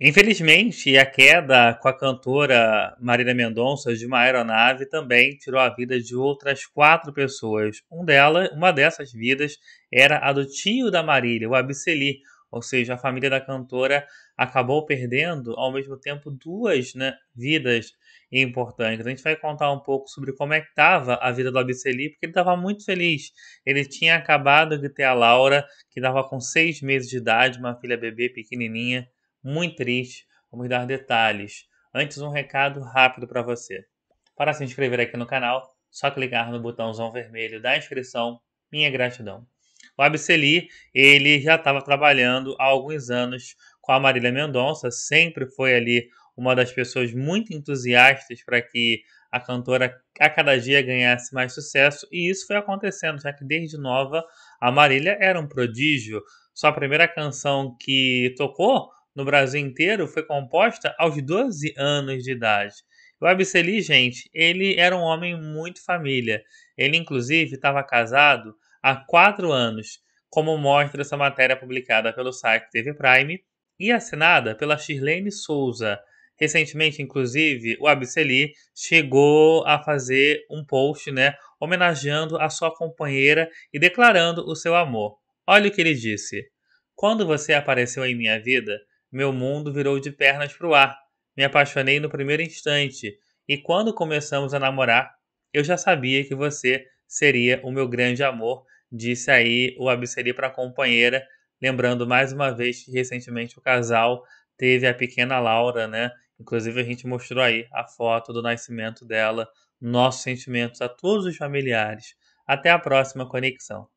Infelizmente, a queda com a cantora Marília Mendonça de uma aeronave também tirou a vida de outras quatro pessoas. Um dela, uma dessas vidas era a do tio da Marília, o Abiceli, ou seja, a família da cantora acabou perdendo ao mesmo tempo duas né, vidas importantes. A gente vai contar um pouco sobre como é que estava a vida do Abiceli, porque ele estava muito feliz. Ele tinha acabado de ter a Laura, que estava com seis meses de idade, uma filha bebê pequenininha muito triste, vamos dar detalhes. Antes, um recado rápido para você. Para se inscrever aqui no canal, só clicar no botãozão vermelho da inscrição. Minha gratidão. O Abseli, ele já estava trabalhando há alguns anos com a Marília Mendonça, sempre foi ali uma das pessoas muito entusiastas para que a cantora a cada dia ganhasse mais sucesso, e isso foi acontecendo, já que desde nova a Marília era um prodígio. Sua primeira canção que tocou no Brasil inteiro foi composta aos 12 anos de idade. O Abseli, gente, ele era um homem muito família. Ele, inclusive, estava casado há quatro anos, como mostra essa matéria publicada pelo site TV Prime e assinada pela Shirlene Souza. Recentemente, inclusive, o Abseli chegou a fazer um post, né, homenageando a sua companheira e declarando o seu amor. Olha o que ele disse: Quando você apareceu em minha vida, meu mundo virou de pernas para o ar. Me apaixonei no primeiro instante. E quando começamos a namorar, eu já sabia que você seria o meu grande amor, disse aí o Abisseri para a companheira, lembrando mais uma vez que recentemente o casal teve a pequena Laura, né? Inclusive a gente mostrou aí a foto do nascimento dela. Nossos sentimentos a todos os familiares. Até a próxima conexão.